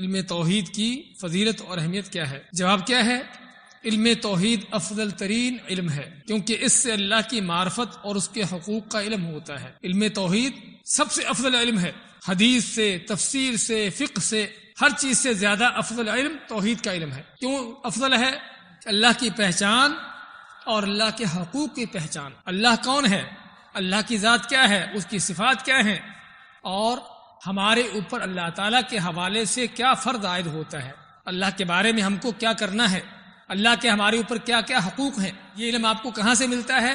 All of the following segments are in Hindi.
इल्म तोहद की फजीलत और अहमियत क्या है जवाब क्या है इल्म तोहद अफजल तरीन इल्म है क्योंकि इससे अल्लाह की मार्फत और उसके हकूक का इल्म होता है इल्म तोहद सबसे अफजल इल्म है हदीस से तफसीर से फ़िक से हर चीज से ज्यादा अफजल इल्म तोहद का इल्म है क्यों अफजल है अल्लाह की पहचान और अल्लाह के हकूक की पहचान अल्लाह कौन है अल्लाह की ज़ात क्या है उसकी सिफात क्या है और हमारे ऊपर अल्लाह ताला के हवाले से क्या फ़र्ज आयद होता है अल्लाह के बारे में हमको क्या करना है अल्लाह के हमारे ऊपर क्या क्या हकूक़ हैं ये इलम आपको कहाँ से मिलता है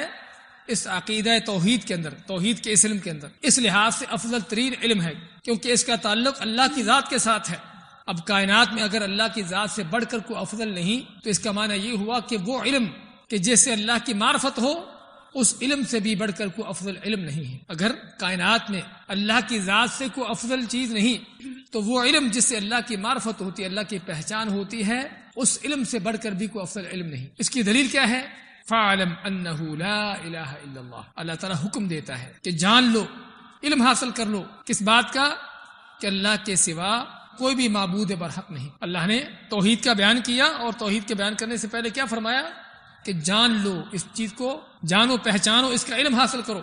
इस अकीद तोहहीद के अंदर तोहहीद के इस इलम के अंदर इस लिहाज से अफजल तरीन इलम है क्योंकि इसका ताल्लुक अल्लाह की ज़ात के साथ है अब कायनात में अगर अल्लाह की ज़ात से बढ़कर कोई अफजल नहीं तो इसका माना ये हुआ कि वो इलम कि जैसे अल्लाह की मार्फत हो उस इलम से भी बढ़कर कोई अफजल इलम नहीं है अगर कायनात में अल्लाह की ज़ात से कोई अफजल चीज़ नहीं तो वो इलम जिससे अल्लाह की मार्फत होती है अल्लाह की पहचान होती है उस इलम से बढ़कर भी कोई अफजल इलम नहीं इसकी दलील क्या है फ़ालम अल्लाह तला हुक्म देता है कि जान लो इलम हासिल कर लो किस बात का कि अल्लाह के सिवा कोई भी मबूद बरहक नहीं अल्लाह ने तोहहीद का बयान किया और तोहहीद के बयान करने से पहले क्या फरमाया कि जान लो इस चीज को जानो पहचानो इसका इलम हासिल करो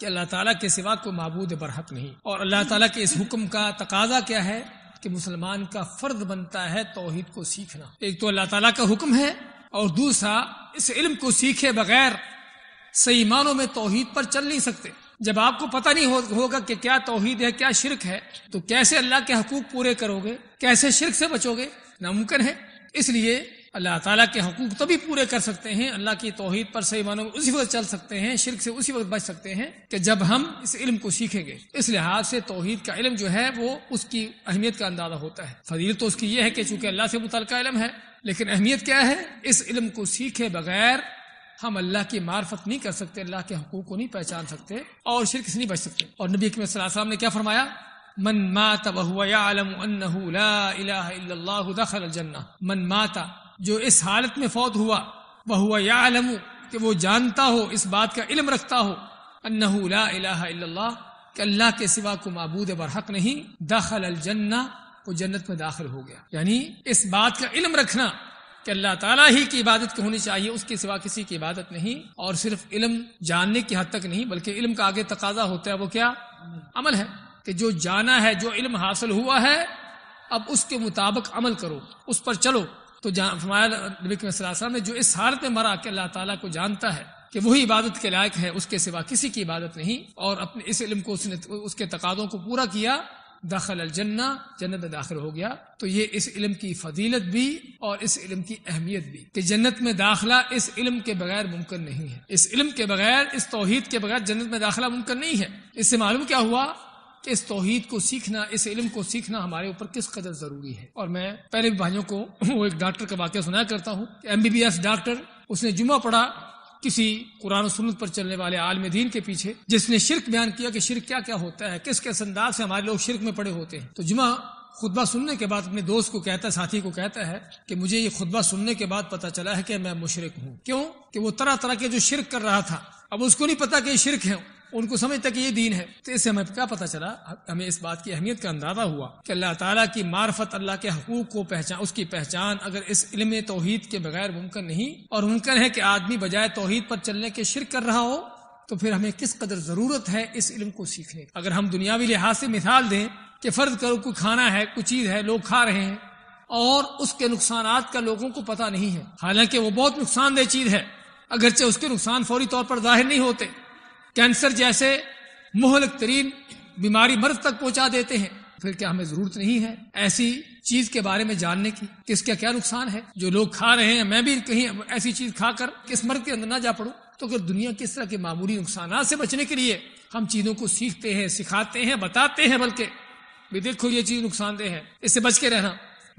कि अल्लाह ताला के सिवा को मबूद बरहक नहीं और अल्लाह ताला के इस हुक्म का तकाजा क्या है कि मुसलमान का फर्ज बनता है तोहहीद को सीखना एक तो अल्लाह ताला का हुक्म है और दूसरा इस इल्म को सीखे बगैर सही मानों में तोहहीद पर चल नहीं सकते जब आपको पता नहीं हो, होगा कि क्या तोहहीद है क्या शिरक है तो कैसे अल्लाह के हकूक पूरे करोगे कैसे शिरक से बचोगे नामुमकिन है इसलिए अल्लाह ताला के हकूक तभी पूरे कर सकते हैं अल्लाह की तोहहीद पर सही मानों में उसी वक्त चल सकते हैं शिरक से उसी वक्त बच सकते हैं कि जब हम इस इल्म को सीखेंगे इस लिहाज से तोहहीद का इल्म जो है वो उसकी अहमियत का अंदाजा होता है फजील तो उसकी यह है कि चूंकि अल्लाह से मुतल इलम है लेकिन अहमियत क्या है इस इल्म को सीखे बगैर हम अल्लाह की मार्फत नहीं कर सकते अल्लाह के हकूक को नहीं पहचान सकते और शिरक से नहीं बच सकते और नबी अकरम ने क्या फरमाया मन माता बहुआ मन माता जो इस हालत में फौत हुआ वह हुआ या आलमू कि वो जानता हो इस बात का इल्म रखता हो अन्नहूला कि अल्लाह के सिवा को मबूद बरहक नहीं अल जन्ना वो जन्नत में दाखिल हो गया यानी इस बात का इल्म रखना कि अल्लाह ताला ही की इबादत होनी चाहिए उसके सिवा किसी की इबादत नहीं और सिर्फ इल्म जानने की हद तक नहीं बल्कि इल्म का आगे तकाजा होता है वो क्या अमल है कि जो जाना है जो इल्म हासिल हुआ है अब उसके मुताबिक अमल करो उस पर चलो तो जहां फरमाया ने जो इस हालत में मरा कि अल्लाह ताला को जानता है कि वही इबादत के लायक है उसके सिवा किसी की इबादत नहीं और अपने इस इल्म को उसने उसके तकादों को पूरा किया दाखिल अलजन्ना जन्नत में दाखिल हो गया तो ये इस इल्म की फजीलत भी और इस इल्म की अहमियत भी कि जन्नत में दाखिला इस इल्म के बगैर मुमकिन नहीं है इस इल्म के बगैर इस तोहहीद के बगैर जन्नत में दाखिला मुमकिन नहीं है इससे मालूम क्या हुआ इस तोहहीद को सीखना इस इलम को सीखना हमारे ऊपर किस कदर ज़रूरी है और मैं पहले भी भाइयों को वो एक डॉक्टर का वाक्य सुनाया करता हूँ M B B S doctor उसने जुमा पढ़ा किसी कुरान सुन्नत पर चलने वाले आलम दीन के पीछे जिसने शिरक बयान किया कि शिरक क्या क्या होता है किस किस अंदाज से हमारे लोग शिरक में पड़े होते हैं तो जुमा खुतबा सुनने के बाद अपने दोस्त को कहता है साथी को कहता है कि मुझे ये खुतबा सुनने के बाद पता चला है कि मैं मुशरक हूँ क्यों कि वो तरह तरह के जो शिरक कर रहा था अब उसको नहीं पता कि ये शिरक है उनको समझता कि ये दीन है तो इससे हमें क्या पता चला हमें इस बात की अहमियत का अंदाजा हुआ कि अल्लाह ताला की मार्फत अल्लाह के हकूक को पहचान उसकी पहचान अगर इस इल्म तोहहीद के बगैर मुमकिन नहीं और मुमकिन है कि आदमी बजाय तोहहीद पर चलने के शिर कर रहा हो तो फिर हमें किस कदर जरूरत है इस इल्म को सीखने की अगर हम दुनियावी लिहाज से मिसाल दें कि फर्ज करो कोई खाना है कोई चीज है लोग खा रहे हैं और उसके नुकसान का लोगों को पता नहीं है हालांकि वो बहुत नुकसानदेह चीज है अगरचे उसके नुकसान फौरी तौर पर जाहिर नहीं होते कैंसर जैसे मोहलक तरीन बीमारी मर्द तक पहुंचा देते हैं फिर क्या हमें जरूरत नहीं है ऐसी चीज के बारे में जानने की कि इसका क्या नुकसान है जो लोग खा रहे हैं मैं भी कहीं ऐसी चीज खाकर किस मर्द के अंदर ना जा पड़ू तो अगर दुनिया किस तरह के मामूली नुकसान से बचने के लिए हम चीजों को सीखते हैं सिखाते हैं बताते हैं बल्कि भी देखो ये चीज नुकसानदेह है इससे बच के रहना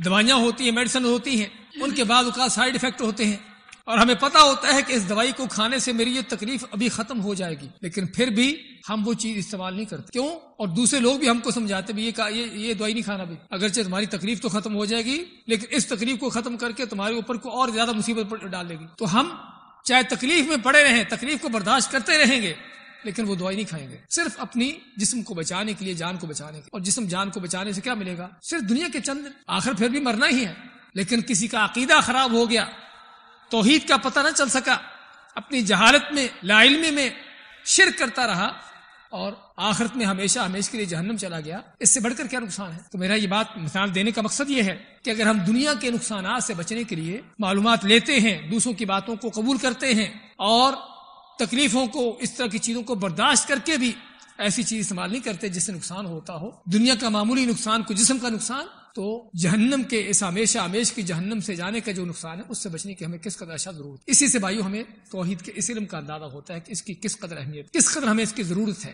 दवाइयां होती हैं मेडिसिन होती है उनके बाद साइड इफेक्ट होते हैं और हमें पता होता है कि इस दवाई को खाने से मेरी ये तकलीफ अभी खत्म हो जाएगी लेकिन फिर भी हम वो चीज इस्तेमाल नहीं करते क्यों और दूसरे लोग भी हमको समझाते भी ये ये ये दवाई नहीं खाना भी अगरचे तुम्हारी तकलीफ तो खत्म हो जाएगी लेकिन इस तकलीफ को खत्म करके तुम्हारे ऊपर को और ज्यादा मुसीबत डाल देगी तो हम चाहे तकलीफ में पड़े रहें तकलीफ को बर्दाश्त करते रहेंगे लेकिन वो दवाई नहीं खाएंगे सिर्फ अपनी जिस्म को बचाने के लिए जान को बचाने के और जिस्म जान को बचाने से क्या मिलेगा सिर्फ दुनिया के चंद आखिर फिर भी मरना ही है लेकिन किसी का अकीदा खराब हो गया तोहीद का पता ना चल सका अपनी जहालत में लाइलमी में शिर करता रहा और आखिरत में हमेशा हमेशा के लिए जहन्नम चला गया इससे बढ़कर क्या नुकसान है तो मेरा ये बात मिसाल देने का मकसद ये है कि अगर हम दुनिया के नुकसान से बचने के लिए मालूम लेते हैं दूसरों की बातों को कबूल करते हैं और तकलीफों को इस तरह की चीजों को बर्दाश्त करके भी ऐसी चीज इस्तेमाल नहीं करते जिससे नुकसान होता हो दुनिया का मामूली नुकसान को जिसम का नुकसान तो जहन्नम के इस हमेशा हमेश की जहन्नम से जाने का जो नुकसान है उससे बचने की हमें किस कदर अच्छा जरूरत इसी से भाई हमें तोहहीद के इस इलम का अंदाजा होता है कि इसकी किस कदर अहमियत किस कदर हमें इसकी जरूरत है